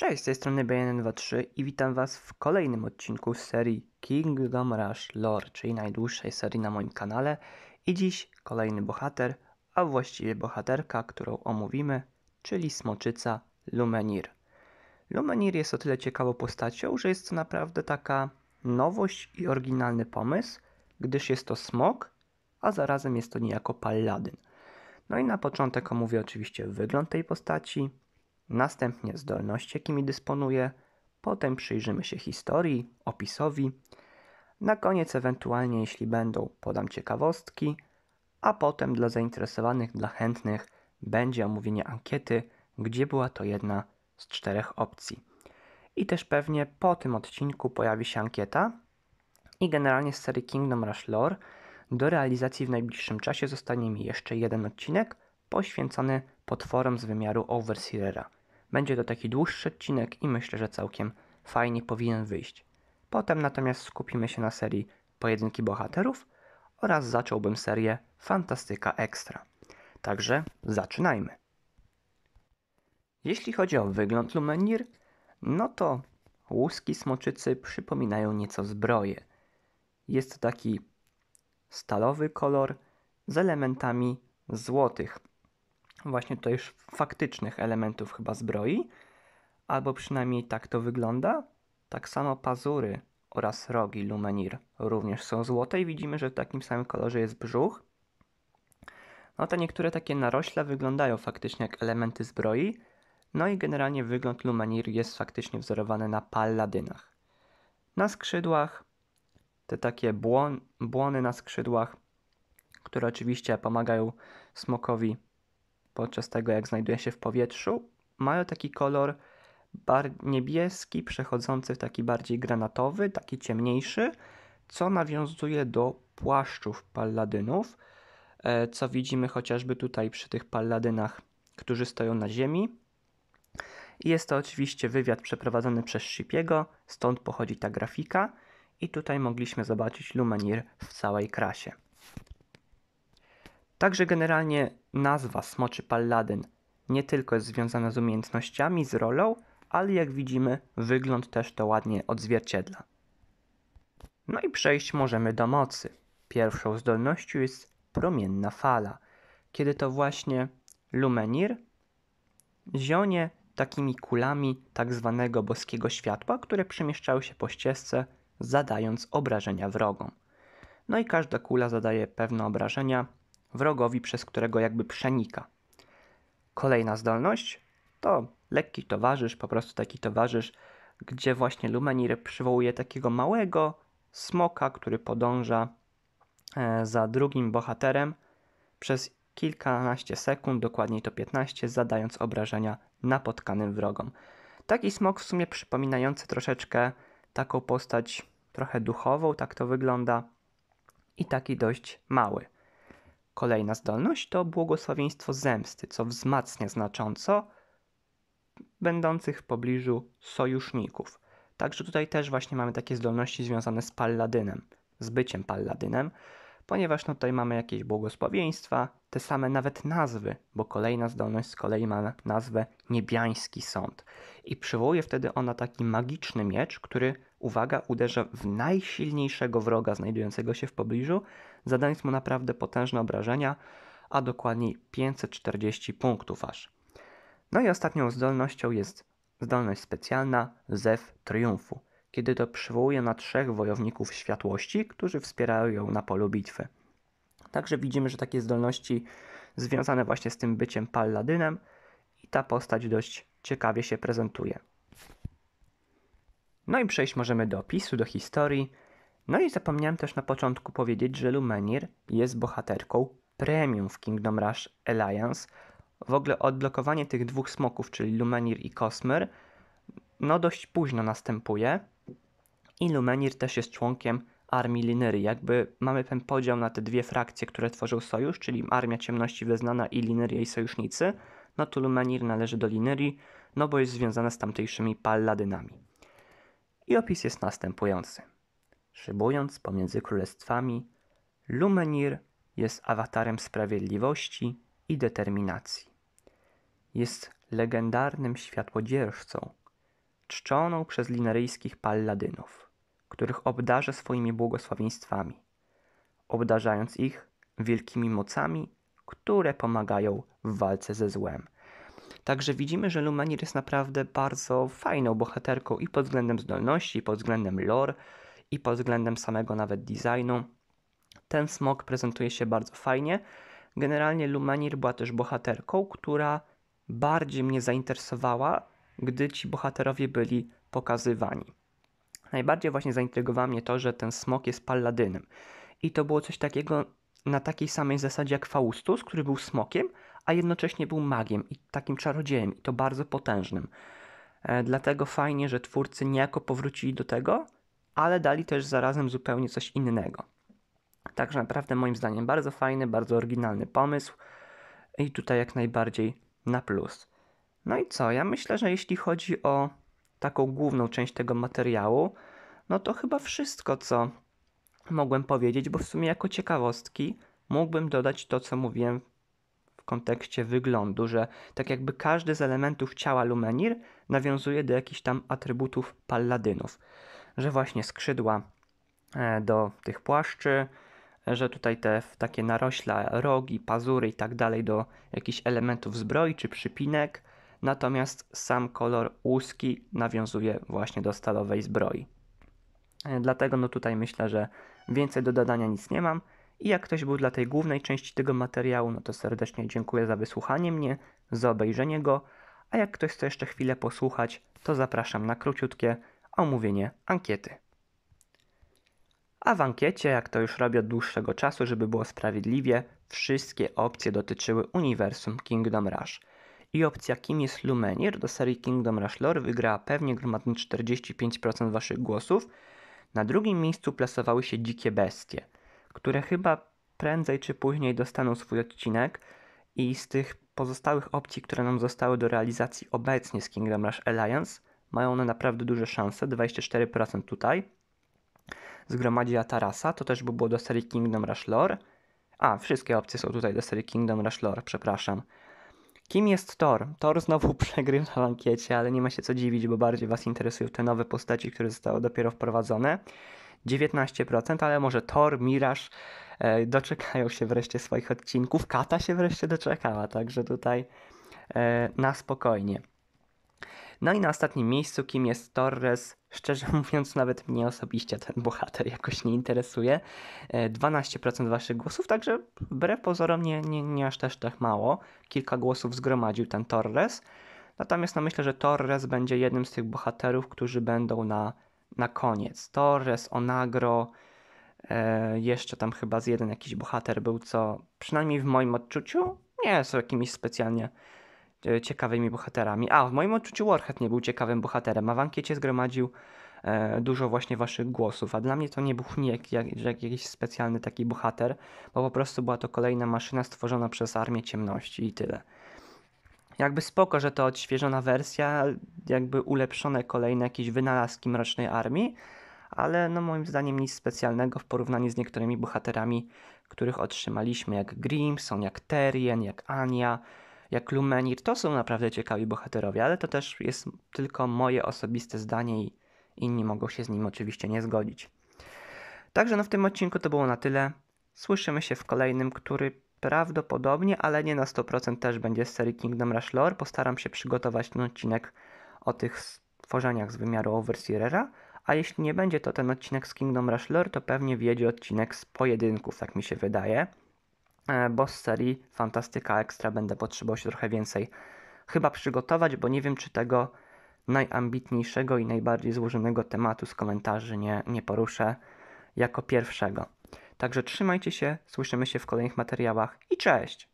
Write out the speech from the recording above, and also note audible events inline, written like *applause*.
Cześć, z tej strony B123 i witam Was w kolejnym odcinku z serii Kingdom Rush Lore, czyli najdłuższej serii na moim kanale. I dziś kolejny bohater, a właściwie bohaterka, którą omówimy, czyli smoczyca Lumenir. Lumenir jest o tyle ciekawą postacią, że jest to naprawdę taka nowość i oryginalny pomysł, gdyż jest to smok, a zarazem jest to niejako palladyn. No i na początek omówię oczywiście wygląd tej postaci, następnie zdolności, jakimi dysponuje, potem przyjrzymy się historii, opisowi, na koniec ewentualnie, jeśli będą, podam ciekawostki, a potem dla zainteresowanych, dla chętnych będzie omówienie ankiety, gdzie była to jedna z czterech opcji. I też pewnie po tym odcinku pojawi się ankieta i generalnie z serii Kingdom Rush Lore do realizacji w najbliższym czasie zostanie mi jeszcze jeden odcinek poświęcony potworom z wymiaru Overseerera. Będzie to taki dłuższy odcinek i myślę, że całkiem fajnie powinien wyjść. Potem natomiast skupimy się na serii Pojedynki Bohaterów oraz zacząłbym serię Fantastyka Ekstra. Także zaczynajmy. Jeśli chodzi o wygląd Lumenir, no to łuski smoczycy przypominają nieco zbroję. Jest to taki stalowy kolor z elementami złotych właśnie tutaj już faktycznych elementów chyba zbroi, albo przynajmniej tak to wygląda. Tak samo pazury oraz rogi Lumenir również są złote i widzimy, że w takim samym kolorze jest brzuch. No te niektóre takie narośla wyglądają faktycznie jak elementy zbroi, no i generalnie wygląd Lumenir jest faktycznie wzorowany na palladynach. Na skrzydłach te takie błon, błony na skrzydłach, które oczywiście pomagają smokowi podczas tego jak znajduje się w powietrzu, mają taki kolor niebieski, przechodzący w taki bardziej granatowy, taki ciemniejszy, co nawiązuje do płaszczów palladynów, e, co widzimy chociażby tutaj przy tych palladynach, którzy stoją na ziemi. Jest to oczywiście wywiad przeprowadzony przez Shipiego, stąd pochodzi ta grafika i tutaj mogliśmy zobaczyć Lumenir w całej krasie. Także generalnie nazwa Smoczy Palladyn nie tylko jest związana z umiejętnościami, z rolą, ale jak widzimy wygląd też to ładnie odzwierciedla. No i przejść możemy do mocy. Pierwszą zdolnością jest promienna fala, kiedy to właśnie Lumenir zionie takimi kulami tak zwanego boskiego światła, które przemieszczały się po ścieżce, zadając obrażenia wrogom. No i każda kula zadaje pewne obrażenia, wrogowi, przez którego jakby przenika. Kolejna zdolność to lekki towarzysz, po prostu taki towarzysz, gdzie właśnie Lumenir przywołuje takiego małego smoka, który podąża e, za drugim bohaterem przez kilkanaście sekund, dokładniej to 15, zadając obrażenia napotkanym wrogom. Taki smok w sumie przypominający troszeczkę taką postać trochę duchową, tak to wygląda, i taki dość mały. Kolejna zdolność to błogosławieństwo zemsty, co wzmacnia znacząco będących w pobliżu sojuszników. Także tutaj też właśnie mamy takie zdolności związane z Palladynem, z byciem Palladynem ponieważ no tutaj mamy jakieś błogosławieństwa, te same nawet nazwy, bo kolejna zdolność z kolei ma nazwę Niebiański Sąd. I przywołuje wtedy ona taki magiczny miecz, który, uwaga, uderza w najsilniejszego wroga znajdującego się w pobliżu, zadając mu naprawdę potężne obrażenia, a dokładniej 540 punktów aż. No i ostatnią zdolnością jest zdolność specjalna Zew Triumfu kiedy to przywołuje na trzech wojowników światłości, którzy wspierają ją na polu bitwy. Także widzimy, że takie zdolności związane właśnie z tym byciem palladynem i ta postać dość ciekawie się prezentuje. No i przejść możemy do opisu, do historii. No i zapomniałem też na początku powiedzieć, że Lumenir jest bohaterką premium w Kingdom Rush Alliance. W ogóle odblokowanie tych dwóch smoków, czyli Lumenir i Kosmer, no dość późno następuje i Lumenir też jest członkiem armii Linery. Jakby mamy ten podział na te dwie frakcje, które tworzą sojusz, czyli Armia Ciemności Wyznana i Linery jej sojusznicy, no to Lumenir należy do Linerii, no bo jest związana z tamtejszymi Palladynami. I opis jest następujący. Szybując pomiędzy królestwami, Lumenir jest awatarem sprawiedliwości i determinacji. Jest legendarnym światłodzierżcą, czczoną przez lineryjskich palladynów których obdarza swoimi błogosławieństwami, obdarzając ich wielkimi mocami, które pomagają w walce ze złem. Także widzimy, że Lumenir jest naprawdę bardzo fajną bohaterką i pod względem zdolności, i pod względem lore, i pod względem samego nawet designu. Ten smok prezentuje się bardzo fajnie. Generalnie Lumenir była też bohaterką, która bardziej mnie zainteresowała, gdy ci bohaterowie byli pokazywani. Najbardziej właśnie zaintrygowało mnie to, że ten smok jest Palladynem I to było coś takiego na takiej samej zasadzie jak Faustus, który był smokiem, a jednocześnie był magiem i takim czarodziejem, i to bardzo potężnym. E, dlatego fajnie, że twórcy niejako powrócili do tego, ale dali też zarazem zupełnie coś innego. Także naprawdę moim zdaniem bardzo fajny, bardzo oryginalny pomysł i tutaj jak najbardziej na plus. No i co? Ja myślę, że jeśli chodzi o taką główną część tego materiału, no to chyba wszystko, co mogłem powiedzieć, bo w sumie jako ciekawostki mógłbym dodać to, co mówiłem w kontekście wyglądu, że tak jakby każdy z elementów ciała Lumenir nawiązuje do jakichś tam atrybutów palladynów, że właśnie skrzydła e, do tych płaszczy, że tutaj te takie narośla, rogi, pazury i tak dalej do jakichś elementów zbroi czy przypinek, natomiast sam kolor łuski nawiązuje właśnie do stalowej zbroi. E, dlatego no tutaj myślę, że więcej do dodania nic nie mam. I jak ktoś był dla tej głównej części tego materiału, no to serdecznie dziękuję za wysłuchanie mnie, za obejrzenie go. A jak ktoś chce jeszcze chwilę posłuchać, to zapraszam na króciutkie omówienie ankiety. A w ankiecie, jak to już robię od dłuższego czasu, żeby było sprawiedliwie, wszystkie opcje dotyczyły uniwersum Kingdom Rush i opcja kim jest Lumenier do serii Kingdom Rush Lore wygrała pewnie gromadne 45% waszych głosów. Na drugim miejscu plasowały się Dzikie Bestie, które chyba prędzej czy później dostaną swój odcinek i z tych pozostałych opcji, które nam zostały do realizacji obecnie z Kingdom Rush Alliance, mają one naprawdę duże szanse, 24% tutaj. Zgromadziła Tarasa, to też by było do serii Kingdom Rush Lore. A, wszystkie opcje są tutaj do serii Kingdom Rush Lore, przepraszam. Kim jest Thor? Thor znowu *laughs* przegrywa w ankiecie, ale nie ma się co dziwić, bo bardziej Was interesują te nowe postaci, które zostały dopiero wprowadzone. 19%, ale może Thor, Miraż e, doczekają się wreszcie swoich odcinków. Kata się wreszcie doczekała, także tutaj e, na spokojnie. No i na ostatnim miejscu, kim jest Torres, szczerze *laughs* mówiąc, nawet mnie osobiście ten bohater jakoś nie interesuje. 12% e, waszych głosów, także wbrew pozorom nie, nie, nie aż też tak mało. Kilka głosów zgromadził ten Torres. Natomiast no myślę, że Torres będzie jednym z tych bohaterów, którzy będą na, na koniec. Torres, Onagro, e, jeszcze tam chyba z jeden jakiś bohater był, co przynajmniej w moim odczuciu nie są jakimiś specjalnie E, ciekawymi bohaterami. A, w moim odczuciu Warhead nie był ciekawym bohaterem, a w ankiecie zgromadził e, dużo właśnie waszych głosów, a dla mnie to nie był nie jak, jak, jakiś specjalny taki bohater, bo po prostu była to kolejna maszyna stworzona przez Armię Ciemności i tyle. Jakby spoko, że to odświeżona wersja, jakby ulepszone kolejne jakieś wynalazki Mrocznej Armii, ale no moim zdaniem nic specjalnego w porównaniu z niektórymi bohaterami, których otrzymaliśmy, jak Grimson, jak Terrien, jak Ania, jak Lumenir, to są naprawdę ciekawi bohaterowie, ale to też jest tylko moje osobiste zdanie i inni mogą się z nim oczywiście nie zgodzić. Także no w tym odcinku to było na tyle. Słyszymy się w kolejnym, który prawdopodobnie, ale nie na 100% też będzie z serii Kingdom Rush Lore. Postaram się przygotować ten odcinek o tych stworzeniach z wymiaru Overseerera, a jeśli nie będzie to ten odcinek z Kingdom Rush Lore, to pewnie wjedzie odcinek z pojedynków, tak mi się wydaje. E, bo z serii Fantastyka Ekstra będę potrzebował się trochę więcej chyba przygotować, bo nie wiem, czy tego najambitniejszego i najbardziej złożonego tematu z komentarzy nie, nie poruszę jako pierwszego. Także trzymajcie się, słyszymy się w kolejnych materiałach i cześć!